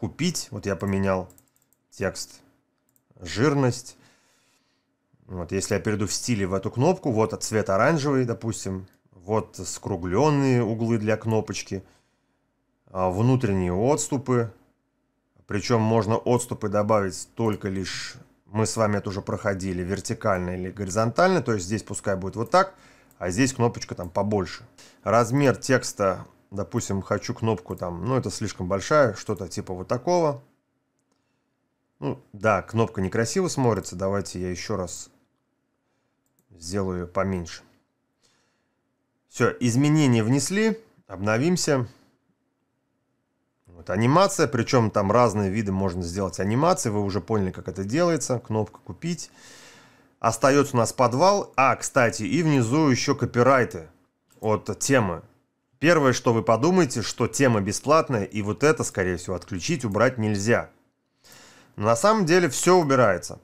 [SPEAKER 1] купить, вот я поменял текст, жирность. Вот если я перейду в стиле в эту кнопку, вот от цвет оранжевый, допустим, вот скругленные углы для кнопочки, а внутренние отступы, причем можно отступы добавить только лишь, мы с вами это уже проходили, вертикально или горизонтально, то есть здесь пускай будет вот так, а здесь кнопочка там побольше. Размер текста допустим, хочу кнопку там, ну, это слишком большая, что-то типа вот такого. Ну, да, кнопка некрасиво смотрится, давайте я еще раз сделаю поменьше. Все, изменения внесли, обновимся. Вот анимация, причем там разные виды можно сделать анимации, вы уже поняли, как это делается, кнопка «Купить». Остается у нас подвал. А, кстати, и внизу еще копирайты от темы. Первое, что вы подумаете, что тема бесплатная, и вот это, скорее всего, отключить, убрать нельзя. Но на самом деле все убирается.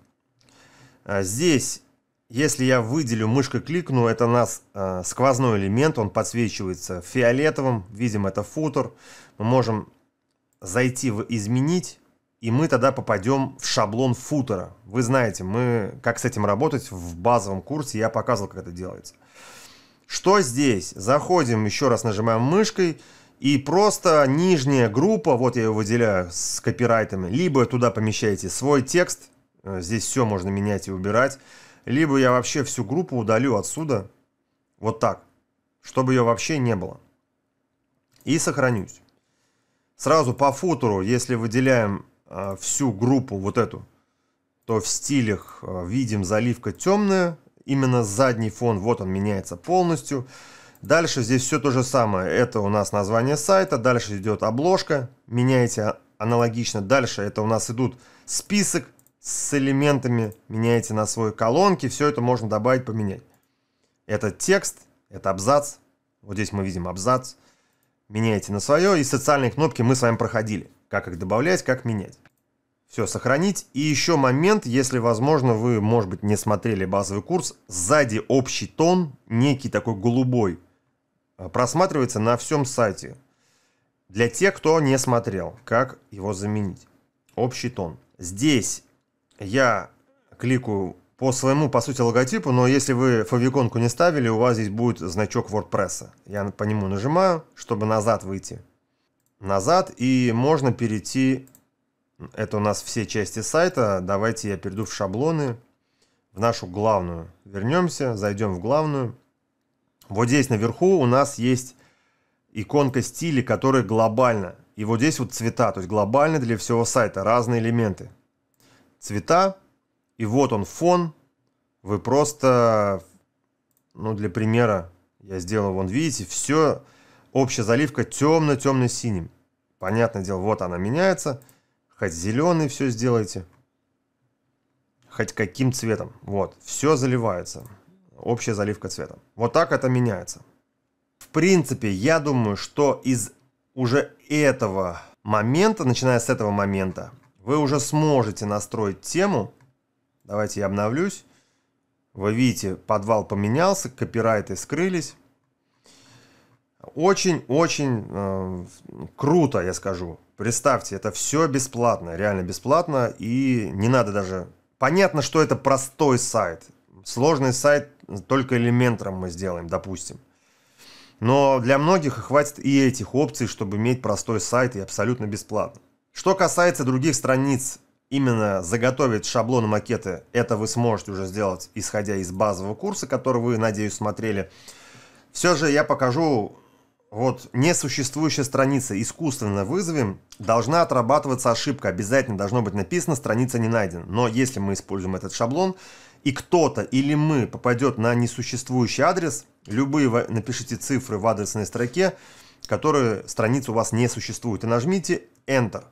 [SPEAKER 1] А, здесь, если я выделю мышкой кликну, это у нас а, сквозной элемент, он подсвечивается фиолетовым, видим это футер. Мы можем зайти в «Изменить», и мы тогда попадем в шаблон футера. Вы знаете, мы как с этим работать в базовом курсе, я показывал, как это делается. Что здесь? Заходим, еще раз нажимаем мышкой, и просто нижняя группа, вот я ее выделяю с копирайтами, либо туда помещаете свой текст, э, здесь все можно менять и убирать, либо я вообще всю группу удалю отсюда, вот так, чтобы ее вообще не было. И сохранюсь. Сразу по футеру, если выделяем э, всю группу вот эту, то в стилях э, видим заливка темная, именно задний фон, вот он меняется полностью. Дальше здесь все то же самое. Это у нас название сайта, дальше идет обложка, меняете аналогично. Дальше это у нас идут список с элементами, меняете на свои колонки, все это можно добавить, поменять. Это текст, это абзац, вот здесь мы видим абзац, меняете на свое, и социальные кнопки мы с вами проходили, как их добавлять, как менять. Все, сохранить. И еще момент, если возможно, вы, может быть, не смотрели базовый курс, сзади общий тон, некий такой голубой, э, просматривается на всем сайте. Для тех, кто не смотрел, как его заменить. Общий тон. Здесь я кликаю по своему, по сути, логотипу, но если вы фавиконку не ставили, у вас здесь будет значок WordPress. Я по нему нажимаю, чтобы назад выйти. Назад, и можно перейти это у нас все части сайта. Давайте я перейду в шаблоны, в нашу главную. Вернемся, зайдем в главную. Вот здесь наверху у нас есть иконка стиля, которая глобальна. И вот здесь вот цвета, то есть глобально для всего сайта, разные элементы. Цвета, и вот он фон. Вы просто, ну для примера, я сделал, вон видите, все, общая заливка темно-темно-синим. Понятное дело, вот она меняется хоть зеленый все сделайте, хоть каким цветом. Вот, все заливается. Общая заливка цвета. Вот так это меняется. В принципе, я думаю, что из уже этого момента, начиная с этого момента, вы уже сможете настроить тему. Давайте я обновлюсь. Вы видите, подвал поменялся, копирайты скрылись. Очень-очень э, круто, я скажу. Представьте, это все бесплатно, реально бесплатно, и не надо даже... Понятно, что это простой сайт. Сложный сайт только элементом мы сделаем, допустим. Но для многих хватит и этих опций, чтобы иметь простой сайт и абсолютно бесплатно. Что касается других страниц, именно заготовить шаблон макеты, это вы сможете уже сделать, исходя из базового курса, который вы, надеюсь, смотрели. Все же я покажу вот несуществующая страница искусственно вызовем, должна отрабатываться ошибка. Обязательно должно быть написано «страница не найдена Но если мы используем этот шаблон, и кто-то или мы попадет на несуществующий адрес, любые напишите цифры в адресной строке, которые страница у вас не существует, и нажмите Enter.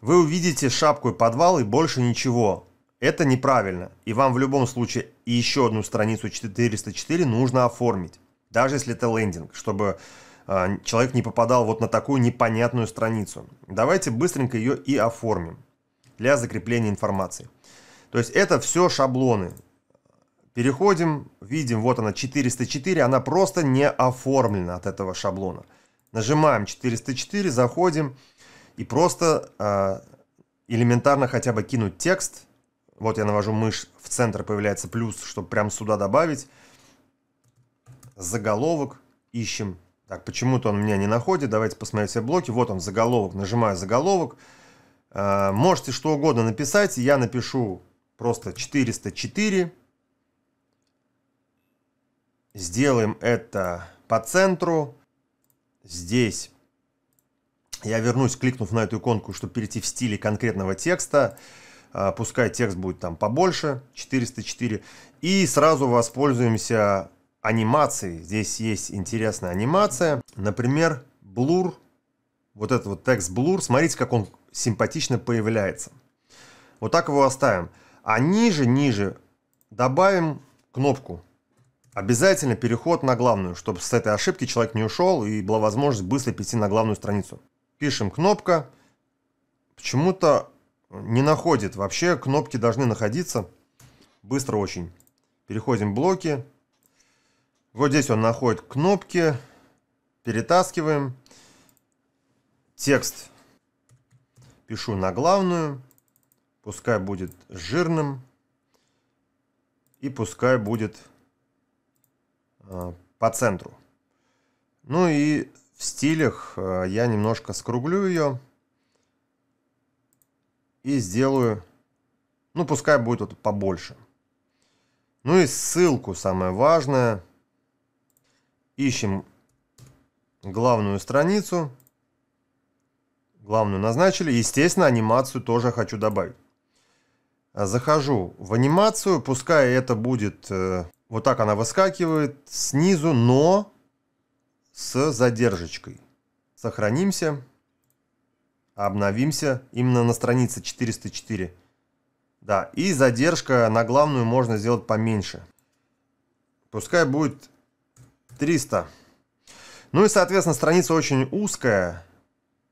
[SPEAKER 1] Вы увидите шапку и подвал и больше ничего. Это неправильно, и вам в любом случае еще одну страницу 404 нужно оформить даже если это лендинг, чтобы а, человек не попадал вот на такую непонятную страницу. Давайте быстренько ее и оформим для закрепления информации. То есть это все шаблоны. Переходим, видим, вот она 404, она просто не оформлена от этого шаблона. Нажимаем 404, заходим и просто э, элементарно хотя бы кинуть текст. Вот я навожу мышь в центр, появляется плюс, чтобы прям сюда добавить заголовок, ищем. Так, почему-то он меня не находит, давайте посмотрим все блоки. Вот он, заголовок, нажимаю заголовок. Э, можете что угодно написать, я напишу просто 404. Сделаем это по центру. Здесь я вернусь, кликнув на эту иконку, чтобы перейти в стиле конкретного текста. Э, пускай текст будет там побольше, 404. И сразу воспользуемся анимации. Здесь есть интересная анимация. Например, blur, вот этот вот текст blur, смотрите, как он симпатично появляется. Вот так его оставим. А ниже, ниже добавим кнопку. Обязательно переход на главную, чтобы с этой ошибки человек не ушел и была возможность быстро перейти на главную страницу. Пишем кнопка. Почему-то не находит. Вообще кнопки должны находиться быстро очень. Переходим в блоки. Вот здесь он находит кнопки. Перетаскиваем. Текст пишу на главную. Пускай будет жирным. И пускай будет э, по центру. Ну и в стилях э, я немножко скруглю ее. И сделаю, ну пускай будет вот побольше. Ну и ссылку, самое важное – ищем главную страницу. Главную назначили. Естественно, анимацию тоже хочу добавить. Захожу в анимацию. Пускай это будет... Э, вот так она выскакивает снизу, но с задержечкой. Сохранимся. Обновимся именно на странице 404. Да, и задержка на главную можно сделать поменьше. Пускай будет 300. Ну и, соответственно, страница очень узкая,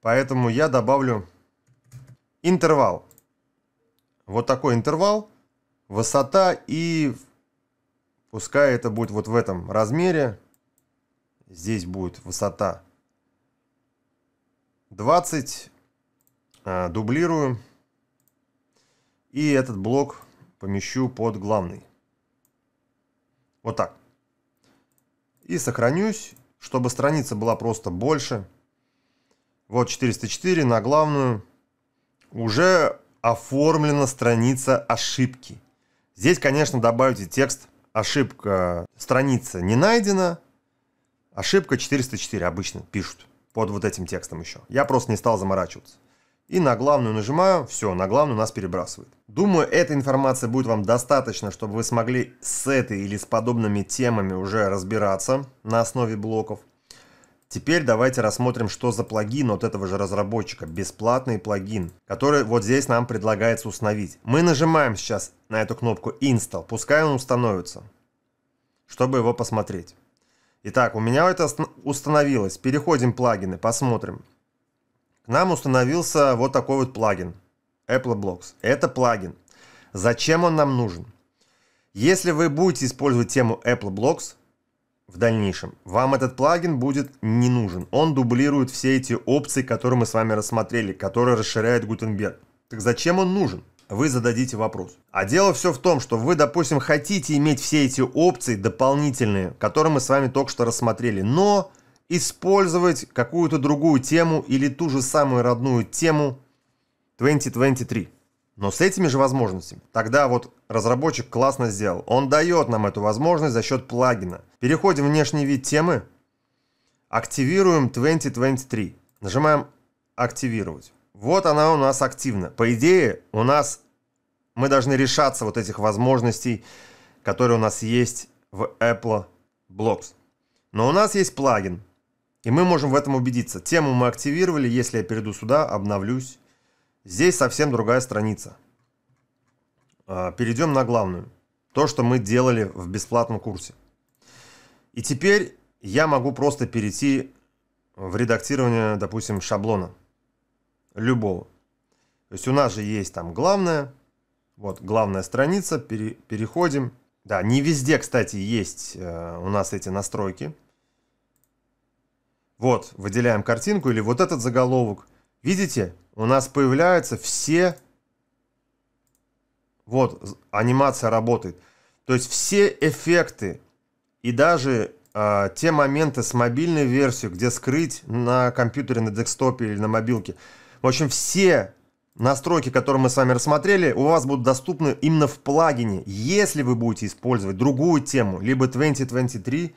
[SPEAKER 1] поэтому я добавлю интервал. Вот такой интервал, высота и пускай это будет вот в этом размере. Здесь будет высота 20. А, дублирую. И этот блок помещу под главный. Вот так и сохранюсь, чтобы страница была просто больше. Вот 404 на главную. Уже оформлена страница ошибки. Здесь, конечно, добавите текст «Ошибка страница не найдена», «Ошибка 404» обычно пишут под вот этим текстом еще. Я просто не стал заморачиваться и на главную нажимаю, все, на главную нас перебрасывает. Думаю, эта информация будет вам достаточно, чтобы вы смогли с этой или с подобными темами уже разбираться на основе блоков. Теперь давайте рассмотрим, что за плагин от этого же разработчика, бесплатный плагин, который вот здесь нам предлагается установить. Мы нажимаем сейчас на эту кнопку Install, пускай он установится, чтобы его посмотреть. Итак, у меня это установилось. Переходим в плагины, посмотрим к нам установился вот такой вот плагин. Apple Blocks. Это плагин. Зачем он нам нужен? Если вы будете использовать тему Apple Blocks в дальнейшем, вам этот плагин будет не нужен. Он дублирует все эти опции, которые мы с вами рассмотрели, которые расширяет Gutenberg. Так зачем он нужен? Вы зададите вопрос. А дело все в том, что вы, допустим, хотите иметь все эти опции дополнительные, которые мы с вами только что рассмотрели, но использовать какую-то другую тему или ту же самую родную тему 2023. Но с этими же возможностями. Тогда вот разработчик классно сделал. Он дает нам эту возможность за счет плагина. Переходим в внешний вид темы. Активируем 2023. Нажимаем «Активировать». Вот она у нас активна. По идее, у нас мы должны решаться вот этих возможностей, которые у нас есть в Apple Blocks. Но у нас есть плагин, и мы можем в этом убедиться. Тему мы активировали, если я перейду сюда, обновлюсь. Здесь совсем другая страница. А, перейдем на главную. То, что мы делали в бесплатном курсе. И теперь я могу просто перейти в редактирование, допустим, шаблона. Любого. То есть у нас же есть там главная, Вот главная страница. переходим. Да, не везде, кстати, есть э, у нас эти настройки. Вот, выделяем картинку или вот этот заголовок. Видите, у нас появляются все... Вот, анимация работает. То есть все эффекты и даже э, те моменты с мобильной версией, где скрыть на компьютере, на декстопе или на мобилке. В общем, все настройки, которые мы с вами рассмотрели, у вас будут доступны именно в плагине, если вы будете использовать другую тему, либо 2023,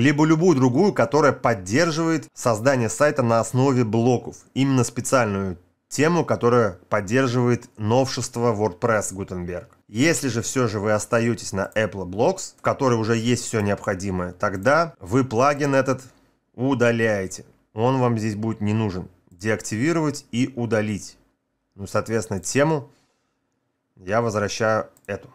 [SPEAKER 1] либо любую другую, которая поддерживает создание сайта на основе блоков, именно специальную тему, которая поддерживает новшество WordPress Gutenberg. Если же все же вы остаетесь на Apple Blocks, в которой уже есть все необходимое, тогда вы плагин этот удаляете. Он вам здесь будет не нужен. Деактивировать и удалить. Ну, соответственно, тему я возвращаю эту.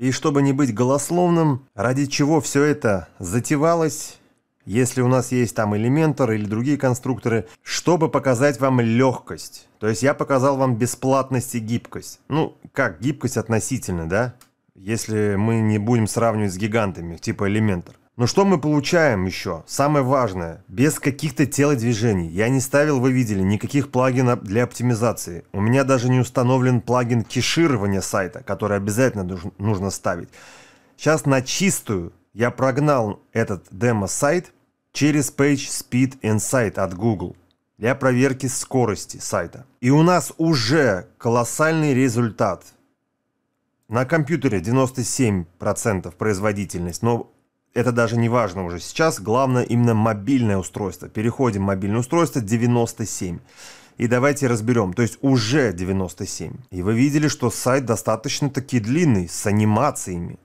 [SPEAKER 1] И чтобы не быть голословным, ради чего все это затевалось, если у нас есть там элементор или другие конструкторы, чтобы показать вам легкость. То есть я показал вам бесплатность и гибкость. Ну, как гибкость относительно, да? Если мы не будем сравнивать с гигантами, типа элементор. Но что мы получаем еще? Самое важное, без каких-то телодвижений. Я не ставил, вы видели, никаких плагинов для оптимизации. У меня даже не установлен плагин кеширования сайта, который обязательно нужно ставить. Сейчас на чистую я прогнал этот демо-сайт через Page Speed Insight от Google для проверки скорости сайта. И у нас уже колоссальный результат. На компьютере 97% производительность, но это даже не важно уже сейчас, главное именно мобильное устройство. Переходим в мобильное устройство 97. И давайте разберем, то есть уже 97. И вы видели, что сайт достаточно таки длинный, с анимациями.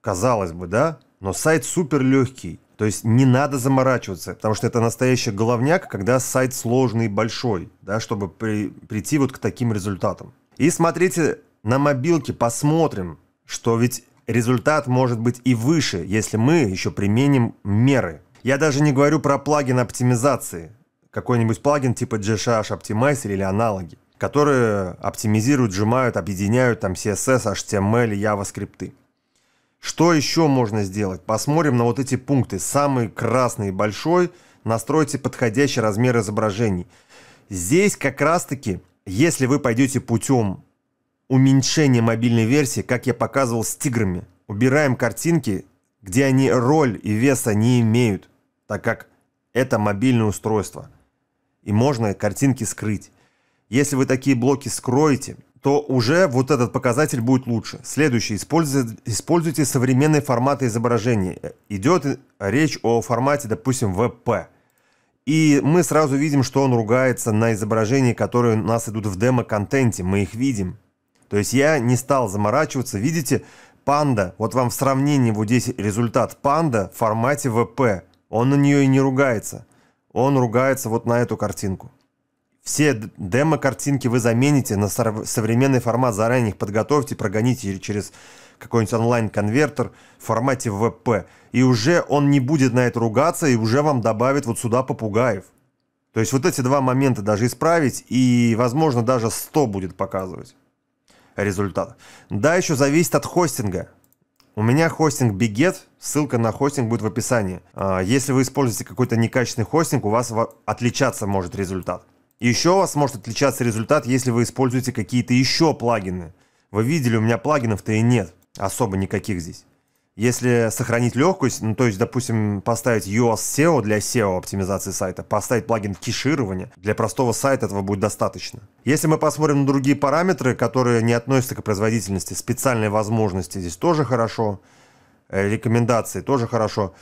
[SPEAKER 1] Казалось бы, да? Но сайт супер легкий. То есть не надо заморачиваться, потому что это настоящий головняк, когда сайт сложный и большой, да, чтобы при, прийти вот к таким результатам. И смотрите, на мобилке посмотрим, что ведь результат может быть и выше, если мы еще применим меры. Я даже не говорю про плагин оптимизации, какой-нибудь плагин типа GSH Optimizer или аналоги, которые оптимизируют, сжимают, объединяют там CSS, HTML и JavaScript. Что еще можно сделать? Посмотрим на вот эти пункты. Самый красный и большой – настройте подходящий размер изображений. Здесь как раз-таки, если вы пойдете путем уменьшение мобильной версии, как я показывал с тиграми. Убираем картинки, где они роль и веса не имеют, так как это мобильное устройство. И можно картинки скрыть. Если вы такие блоки скроете, то уже вот этот показатель будет лучше. Следующее. Используйте, используйте современные форматы изображения. Идет речь о формате, допустим, ВП. И мы сразу видим, что он ругается на изображения, которые у нас идут в демо-контенте. Мы их видим. То есть я не стал заморачиваться. Видите, панда, вот вам в сравнении вот здесь результат панда в формате ВП. Он на нее и не ругается. Он ругается вот на эту картинку. Все демо-картинки вы замените на современный формат, заранее их подготовьте, прогоните через какой-нибудь онлайн-конвертер в формате ВП. И уже он не будет на это ругаться, и уже вам добавит вот сюда попугаев. То есть вот эти два момента даже исправить, и, возможно, даже 100 будет показывать результат. Да, еще зависит от хостинга. У меня хостинг Бигет, ссылка на хостинг будет в описании. А, если вы используете какой-то некачественный хостинг, у вас отличаться может результат. Еще у вас может отличаться результат, если вы используете какие-то еще плагины. Вы видели, у меня плагинов-то и нет особо никаких здесь если сохранить легкость, ну, то есть, допустим, поставить US SEO для SEO оптимизации сайта, поставить плагин кеширования, для простого сайта этого будет достаточно. Если мы посмотрим на другие параметры, которые не относятся к производительности, специальные возможности здесь тоже хорошо, э, рекомендации тоже хорошо,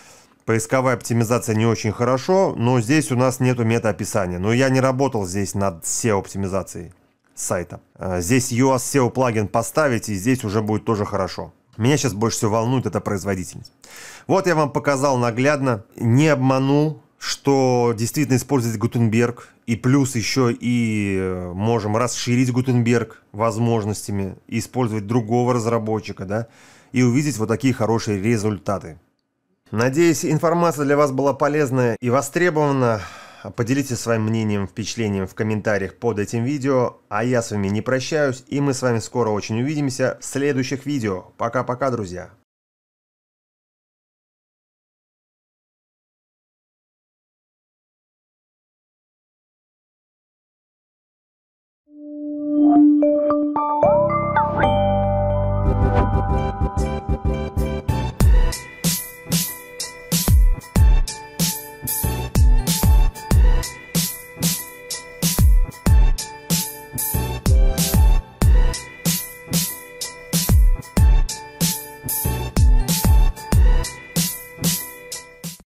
[SPEAKER 1] поисковая оптимизация не очень хорошо, но здесь у нас нету метаописания. Но я не работал здесь над SEO-оптимизацией сайта. Э, здесь US SEO плагин поставить, и здесь уже будет тоже хорошо. Меня сейчас больше всего волнует эта производительность. Вот я вам показал наглядно, не обманул, что действительно использовать Гутенберг, и плюс еще и э, можем расширить Гутенберг возможностями, использовать другого разработчика, да, и увидеть вот такие хорошие результаты. Надеюсь, информация для вас была полезная и востребована. Поделитесь своим мнением, впечатлением в комментариях под этим видео. А я с вами не прощаюсь, и мы с вами скоро очень увидимся в следующих видео. Пока-пока, друзья!